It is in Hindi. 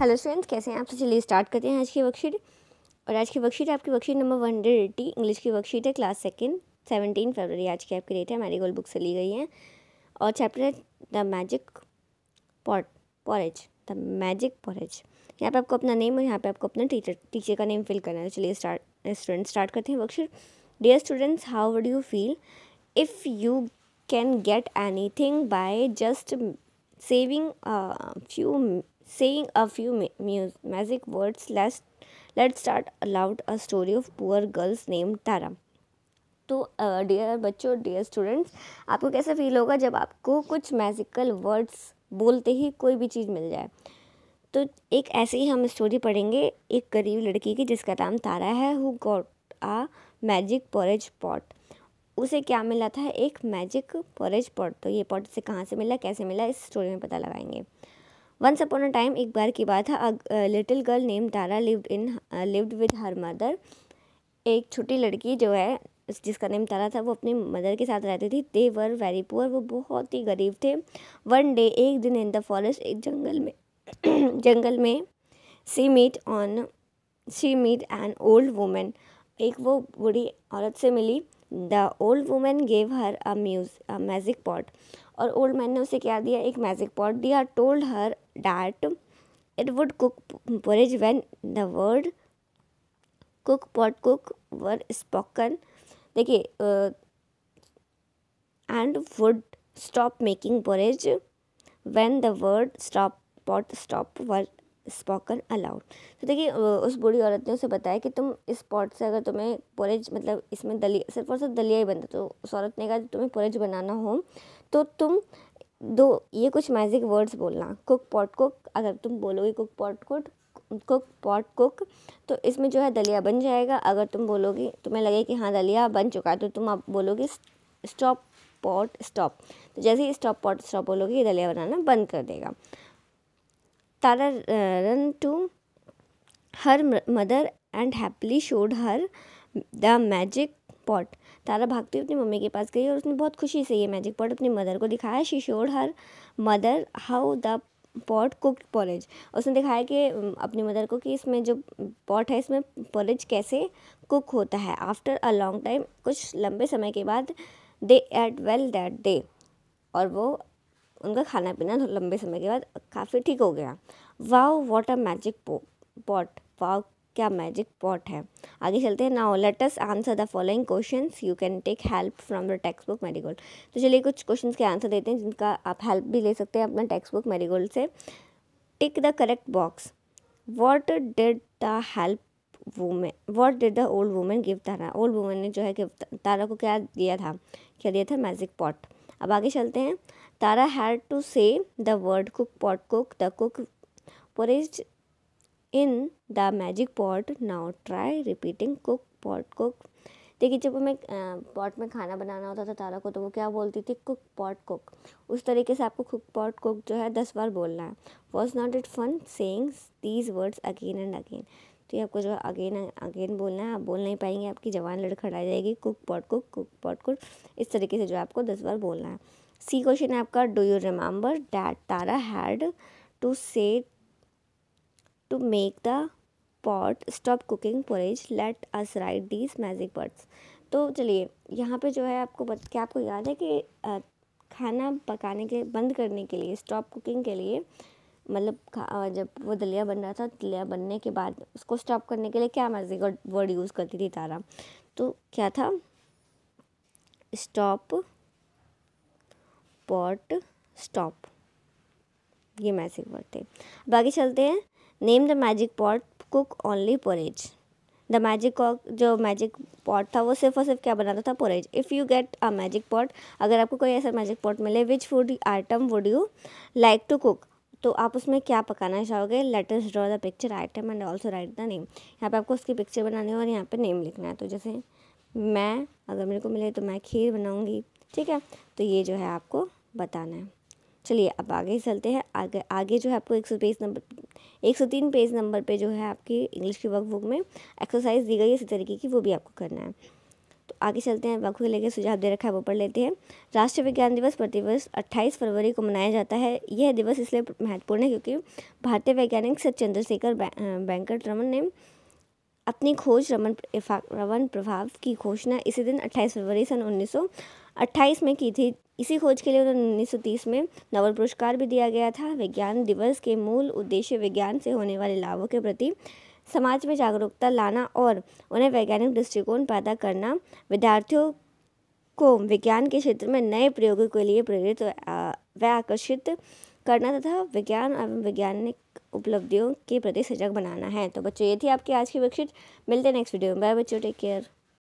हेलो स्टूडेंट्स कैसे हैं आप तो चलिए स्टार्ट करते हैं आज की वर्कशीट और आज की वर्कशीट आपकी worksheet number one hundred eighty English की वर्कशीट है क्लास सेकेंड सेवनटीन फरवरी आज की आपकी डेट है हमारी गोल बुक से ली गई है और चैप्टर है the magic pot porridge the magic porridge यहाँ पे आपको अपना नेम और यहाँ पे आपको अपना टीचर टीचर का नेम फिल करना है तो चलिए स्टार्ट स्टूडेंट स्टार्ट करते हैं worksheet dear students how would you feel if you can get anything by just saying few Saying a few magic words, let's, let's start aloud a story of poor girls named Tara. तो डियर बच्चों डियर स्टूडेंट्स आपको कैसा फील होगा जब आपको कुछ मैजिकल वर्ड्स बोलते ही कोई भी चीज़ मिल जाए तो एक ऐसे ही हम स्टोरी पढ़ेंगे एक गरीब लड़की की जिसका नाम तारा है who got a magic porridge pot उसे क्या मिला था एक मैजिक पोरेज पॉट तो ये पॉट से कहाँ से मिला कैसे मिला इस स्टोरी में पता लगाएंगे वंस अपॉन अ टाइम एक बार की बात है little girl name Tara lived in lived with her mother एक छोटी लड़की जो है जिसका नेम तारा था वो अपनी मदर के साथ रहती थी दे वर वेरी पुअर वो बहुत ही गरीब थे वन डे एक दिन इन द फॉरेस्ट एक जंगल में जंगल में she meet on she meet an old woman एक वो बूढ़ी औरत से मिली the old woman gave her a muse magic pot और ओल्ड मैन ने उसे क्या दिया एक मैजिक पॉट दिया told her that it would cook porridge when the word cook pot cook were spoken देखिए and would stop making porridge when the word stop pot stop were spoken aloud तो देखिए उस बूढ़ी औरत ने उसे बताया कि तुम इस पॉट से अगर तुम्हें पोरेज मतलब इसमें दलिया सिर्फ और सिर्फ दलिया ही बनता तो उस औरत ने कहा तुम्हें पोरेज बनाना हो तो तुम दो ये कुछ मैजिक वर्ड्स बोलना कुक पॉट कुक अगर तुम बोलोगे cook pot cook cook pot cook तो इसमें जो है दलिया बन जाएगा अगर तुम बोलोगे तुम्हें लगे कि हाँ दलिया बन चुका है तो तुम आप बोलोगे स्टॉप पॉट स्टॉप तो जैसे ही स्टॉप पॉट स्टॉप बोलोगे ये दलिया बनाना बंद कर देगा Tara run to her mother and happily showed her the magic pot Tara भागती हुई अपनी मम्मी के पास गई और उसने बहुत खुशी से ये मैजिक पॉट अपनी मदर को दिखाया she her mother how the pot cook porridge उसने दिखाया कि अपनी मदर को कि इसमें जो पॉट है इसमें पॉलेज कैसे कुक होता है आफ्टर अ लॉन्ग टाइम कुछ लंबे समय के बाद they ate well that day और वो उनका खाना पीना लंबे समय के बाद काफ़ी ठीक हो गया wow what a magic pot wow क्या मैजिक पॉट है आगे चलते हैं now let's answer the following question you can take help from the textbook marigold तो चलिए कुछ क्वेश्चन के आंसर देते हैं जिनका आप हेल्प भी ले सकते हैं अपना टेक्स्ट बुक मेरीगोल्ड से tick the correct box what did the help woman what did the old woman give Tara old woman ने जो है कि तारा को क्या दिया था क्या दिया था मैजिक पॉट अब आगे चलते हैं Tara had to say the word cook pot cook the cook porridge in the magic pot now try repeating cook pot cook देखिए जब हमें पॉट में खाना बनाना होता था तारा को तो वो क्या बोलती थी कुक पॉट कुक उस तरीके से आपको कुक पॉट कुक जो है दस बार बोलना है was not it fun saying these words again and again तो ये आपको जो अगेन अगेन बोलना है आप बोल नहीं पाएंगे आपकी जवान लड़खड़ा जाएगी cook pot cook cook pot cook इस तरीके से जो आपको दस बार बोलना है सी क्वेश्चन है आपका do you remember that Tara had to say To make the pot stop cooking porridge, let us write these magic words. तो चलिए यहाँ पे जो है आपको बत, क्या आपको याद है कि आ, खाना पकाने के बंद करने के लिए स्टॉप कुकिंग के लिए मतलब जब वो दलिया बन रहा था दलिया बनने के बाद उसको स्टॉप करने के लिए क्या मैजिक वर्ड यूज़ करती थी तारा तो क्या था स्टॉप पॉट स्टॉप ये मैजिक वर्ड थे बाकी चलते हैं name the magic pot cook only porridge the magic cook जो मैजिक पॉट था वो सिर्फ और सिर्फ क्या बनाता था porridge if you get a magic pot अगर आपको कोई ऐसा मैजिक पॉट मिले which food item would you like to cook तो आप उसमें क्या पकाना चाहोगे letters draw the picture item and also right the name यहाँ पे आपको उसकी पिक्चर बनानी है और यहाँ पे नेम लिखना है तो जैसे मैं अगर मेरे को मिले तो मैं खीर बनाऊँगी ठीक है तो ये जो है आपको बताना है चलिए अब आगे चलते हैं आगे आगे जो है आपको एक सौ बीस नंबर एक सौ तीन पेज नंबर पे जो है आपकी इंग्लिश की वर्कबुक में एक्सरसाइज दी गई है इसी तरीके की वो भी आपको करना है तो आगे चलते हैं वर्कबुक लेके सुझाव दे रखा है वो पढ़ लेते हैं राष्ट्रीय विज्ञान दिवस प्रतिवर्ष अट्ठाईस फरवरी को मनाया जाता है यह दिवस इसलिए महत्वपूर्ण है क्योंकि भारतीय वैज्ञानिक सर चंद्रशेखर वेंकट रमन ने अपनी खोज रमन रमन प्रभाव की घोषणा इसी दिन अट्ठाईस फरवरी सन अट्ठाईस में की थी इसी खोज के लिए उन्हें उन्नीस में नोबल पुरस्कार भी दिया गया था विज्ञान दिवस के मूल उद्देश्य विज्ञान से होने वाले लाभों के प्रति समाज में जागरूकता लाना और उन्हें वैज्ञानिक दृष्टिकोण पैदा करना विद्यार्थियों को विज्ञान के क्षेत्र में नए प्रयोगों के लिए प्रेरित व आकर्षित करना तथा विज्ञान एवं वैज्ञानिक उपलब्धियों के प्रति सजग बनाना है तो बच्चों ये थी आपकी आज की विकसित मिलते हैं नेक्स्ट वीडियो में बाय बच्चों टेक केयर